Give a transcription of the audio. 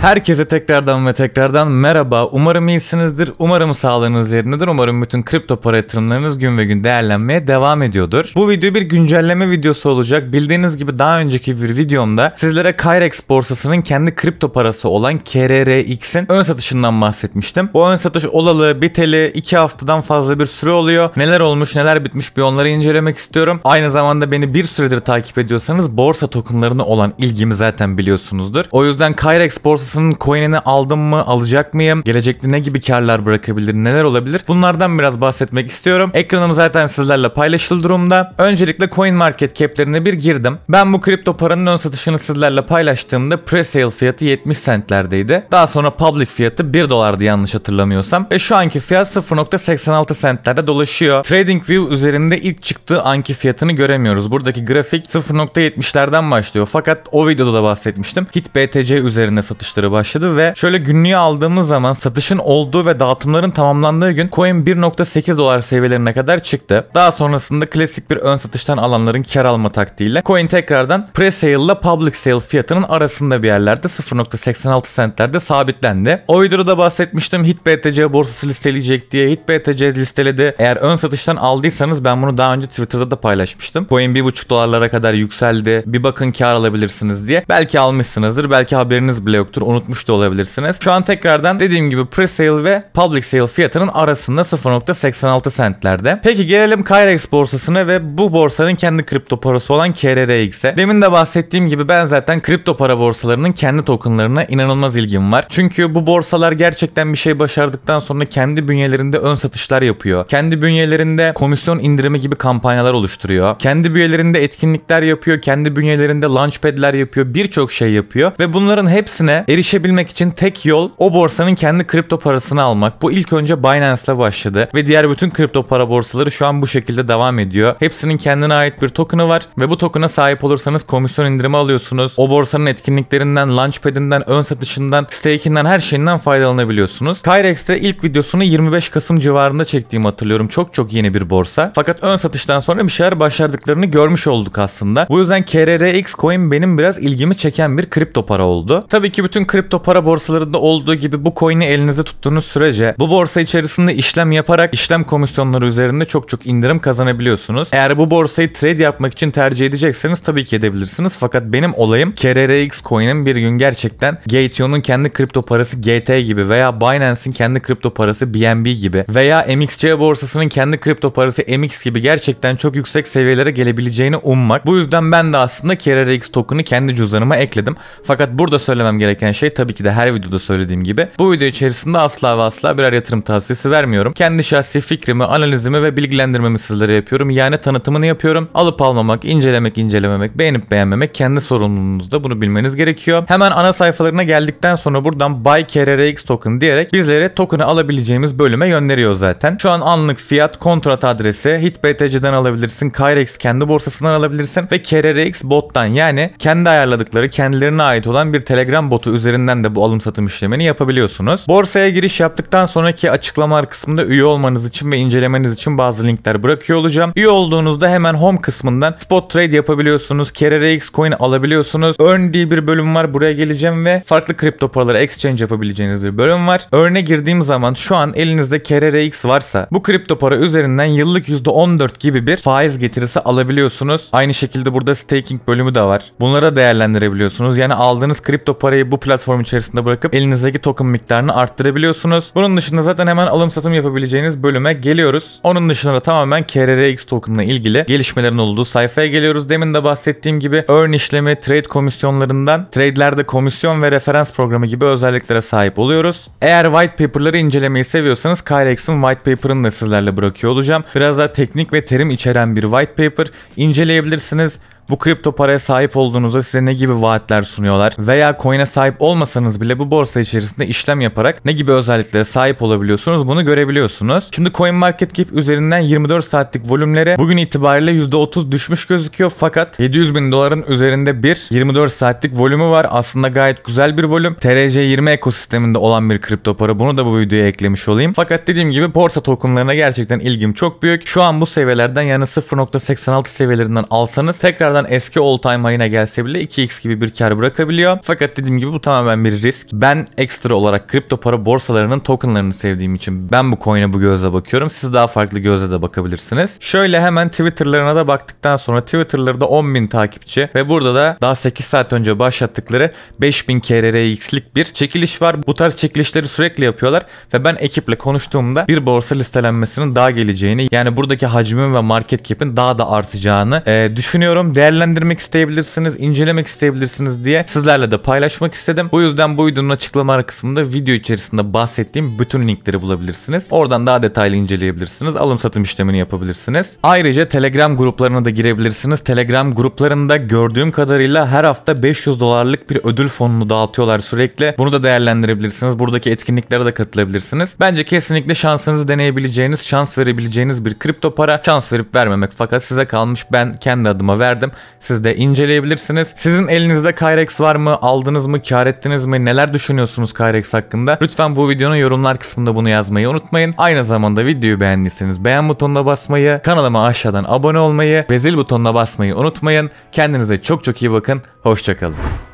Herkese tekrardan ve tekrardan merhaba. Umarım iyisinizdir. Umarım sağlığınız yerindedir. Umarım bütün kripto para yatırımlarınız gün ve gün değerlenmeye devam ediyordur. Bu video bir güncelleme videosu olacak. Bildiğiniz gibi daha önceki bir videomda sizlere Kyrex borsasının kendi kripto parası olan KRRX'in ön satışından bahsetmiştim. Bu ön satış olalı biteli 2 haftadan fazla bir süre oluyor. Neler olmuş neler bitmiş bir onları incelemek istiyorum. Aynı zamanda beni bir süredir takip ediyorsanız borsa tokenlarına olan ilgimi zaten biliyorsunuzdur. O yüzden Kyrex borsası Binance'ın coin'ini aldım mı alacak mıyım? Gelecekte ne gibi karlar bırakabilir neler olabilir? Bunlardan biraz bahsetmek istiyorum. Ekranım zaten sizlerle paylaşılı durumda. Öncelikle coin market cap'lerine bir girdim. Ben bu kripto paranın ön satışını sizlerle paylaştığımda pre-sale fiyatı 70 centlerdeydi. Daha sonra public fiyatı 1 dolardı yanlış hatırlamıyorsam. Ve şu anki fiyat 0.86 centlerde dolaşıyor. Trading View üzerinde ilk çıktığı anki fiyatını göremiyoruz. Buradaki grafik 0.70'lerden başlıyor. Fakat o videoda da bahsetmiştim. HitBTC üzerinde satışları satışları başladı ve şöyle günlüğü aldığımız zaman satışın olduğu ve dağıtımların tamamlandığı gün coin 1.8 dolar seviyelerine kadar çıktı. Daha sonrasında klasik bir ön satıştan alanların kar alma taktiğiyle coin tekrardan pre-sale ile public sale fiyatının arasında bir yerlerde 0.86 centlerde sabitlendi. O videoda bahsetmiştim HitBTC borsası listeleyecek diye. HitBTC listeledi. Eğer ön satıştan aldıysanız ben bunu daha önce Twitter'da da paylaşmıştım. Coin 1.5 dolarlara kadar yükseldi. Bir bakın kar alabilirsiniz diye. Belki almışsınızdır. Belki haberiniz bile yoktur unutmuş da olabilirsiniz. Şu an tekrardan dediğim gibi pre-sale ve public sale fiyatının arasında 0.86 sentlerde. Peki gelelim Kyrex borsasına ve bu borsanın kendi kripto parası olan KRRX'e. Demin de bahsettiğim gibi ben zaten kripto para borsalarının kendi tokenlarına inanılmaz ilgim var. Çünkü bu borsalar gerçekten bir şey başardıktan sonra kendi bünyelerinde ön satışlar yapıyor. Kendi bünyelerinde komisyon indirimi gibi kampanyalar oluşturuyor. Kendi bünyelerinde etkinlikler yapıyor. Kendi bünyelerinde launchpad'ler yapıyor. Birçok şey yapıyor ve bunların hepsine erişim Erişebilmek için tek yol o borsanın kendi kripto parasını almak. Bu ilk önce Binance'la başladı ve diğer bütün kripto para borsaları şu an bu şekilde devam ediyor. Hepsinin kendine ait bir token'ı var ve bu token'a sahip olursanız komisyon indirimi alıyorsunuz. O borsanın etkinliklerinden, launchpad'inden, ön satışından, stake'inden her şeyinden faydalanabiliyorsunuz. Kyrex'te ilk videosunu 25 Kasım civarında çektiğimi hatırlıyorum. Çok çok yeni bir borsa. Fakat ön satıştan sonra bir şeyler başardıklarını görmüş olduk aslında. Bu yüzden KRRX coin benim biraz ilgimi çeken bir kripto para oldu. Tabii ki bütün kripto para borsalarında olduğu gibi bu coin'i elinize tuttuğunuz sürece bu borsa içerisinde işlem yaparak işlem komisyonları üzerinde çok çok indirim kazanabiliyorsunuz. Eğer bu borsayı trade yapmak için tercih edecekseniz tabii ki edebilirsiniz. Fakat benim olayım KRRX coin'in bir gün gerçekten Gateon'un kendi kripto parası GT gibi veya Binance'in kendi kripto parası BNB gibi veya MXC borsasının kendi kripto parası MX gibi gerçekten çok yüksek seviyelere gelebileceğini ummak. Bu yüzden ben de aslında KRRX token'ı kendi cüzdanıma ekledim. Fakat burada söylemem gereken gereken şey tabii ki de her videoda söylediğim gibi bu video içerisinde asla ve asla birer yatırım tavsiyesi vermiyorum. Kendi şahsi fikrimi, analizimi ve bilgilendirmemi sizlere yapıyorum. Yani tanıtımını yapıyorum. Alıp almamak, incelemek, incelememek, beğenip beğenmemek kendi sorumluluğunuzda bunu bilmeniz gerekiyor. Hemen ana sayfalarına geldikten sonra buradan buy KRRX token diyerek bizlere token'ı alabileceğimiz bölüme gönderiyor zaten. Şu an anlık fiyat, kontrat adresi, HitBTC'den alabilirsin, Kyrex kendi borsasından alabilirsin ve KRRX bottan yani kendi ayarladıkları kendilerine ait olan bir Telegram botu üzerinden de bu alım satım işlemini yapabiliyorsunuz. Borsaya giriş yaptıktan sonraki açıklamalar kısmında üye olmanız için ve incelemeniz için bazı linkler bırakıyor olacağım. Üye olduğunuzda hemen home kısmından spot trade yapabiliyorsunuz. KRRX coin alabiliyorsunuz. Earn diye bir bölüm var. Buraya geleceğim ve farklı kripto paraları exchange yapabileceğiniz bir bölüm var. Earn'e girdiğim zaman şu an elinizde KRRX varsa bu kripto para üzerinden yıllık %14 gibi bir faiz getirisi alabiliyorsunuz. Aynı şekilde burada staking bölümü de var. Bunları da değerlendirebiliyorsunuz. Yani aldığınız kripto parayı bu platform içerisinde bırakıp elinizdeki token miktarını arttırabiliyorsunuz. Bunun dışında zaten hemen alım satım yapabileceğiniz bölüme geliyoruz. Onun dışında da tamamen KRRX token ile ilgili gelişmelerin olduğu sayfaya geliyoruz. Demin de bahsettiğim gibi earn işlemi, trade komisyonlarından trade'lerde komisyon ve referans programı gibi özelliklere sahip oluyoruz. Eğer white paper'ları incelemeyi seviyorsanız KRX'in white paper'ını da sizlerle bırakıyor olacağım. Biraz daha teknik ve terim içeren bir white paper inceleyebilirsiniz. Bu kripto paraya sahip olduğunuzda size ne gibi vaatler sunuyorlar veya coin'e sahip olmasanız bile bu borsa içerisinde işlem yaparak ne gibi özelliklere sahip olabiliyorsunuz bunu görebiliyorsunuz. Şimdi market CoinMarketCap üzerinden 24 saatlik volümlere bugün itibariyle %30 düşmüş gözüküyor fakat 700 bin doların üzerinde bir 24 saatlik volümü var. Aslında gayet güzel bir volüm. TRC20 ekosisteminde olan bir kripto para. Bunu da bu videoya eklemiş olayım. Fakat dediğim gibi borsa tokenlarına gerçekten ilgim çok büyük. Şu an bu seviyelerden yani 0.86 seviyelerinden alsanız tekrardan azından eski all time ayına gelse bile 2x gibi bir kar bırakabiliyor. Fakat dediğim gibi bu tamamen bir risk. Ben ekstra olarak kripto para borsalarının tokenlarını sevdiğim için ben bu coin'e bu gözle bakıyorum. Siz daha farklı gözle de bakabilirsiniz. Şöyle hemen Twitter'larına da baktıktan sonra Twitter'larda 10.000 takipçi ve burada da daha 8 saat önce başlattıkları 5000 KRRX'lik bir çekiliş var. Bu tarz çekilişleri sürekli yapıyorlar ve ben ekiple konuştuğumda bir borsa listelenmesinin daha geleceğini yani buradaki hacmin ve market cap'in daha da artacağını e, düşünüyorum. Değer değerlendirmek isteyebilirsiniz, incelemek isteyebilirsiniz diye sizlerle de paylaşmak istedim. Bu yüzden bu videonun açıklama kısmında video içerisinde bahsettiğim bütün linkleri bulabilirsiniz. Oradan daha detaylı inceleyebilirsiniz. Alım satım işlemini yapabilirsiniz. Ayrıca Telegram gruplarına da girebilirsiniz. Telegram gruplarında gördüğüm kadarıyla her hafta 500 dolarlık bir ödül fonunu dağıtıyorlar sürekli. Bunu da değerlendirebilirsiniz. Buradaki etkinliklere de katılabilirsiniz. Bence kesinlikle şansınızı deneyebileceğiniz, şans verebileceğiniz bir kripto para. Şans verip vermemek fakat size kalmış. Ben kendi adıma verdim paylaştım. Siz de inceleyebilirsiniz. Sizin elinizde Kyrex var mı? Aldınız mı? Kar ettiniz mi? Neler düşünüyorsunuz Kyrex hakkında? Lütfen bu videonun yorumlar kısmında bunu yazmayı unutmayın. Aynı zamanda videoyu beğendiyseniz beğen butonuna basmayı, kanalıma aşağıdan abone olmayı ve zil butonuna basmayı unutmayın. Kendinize çok çok iyi bakın. Hoşçakalın.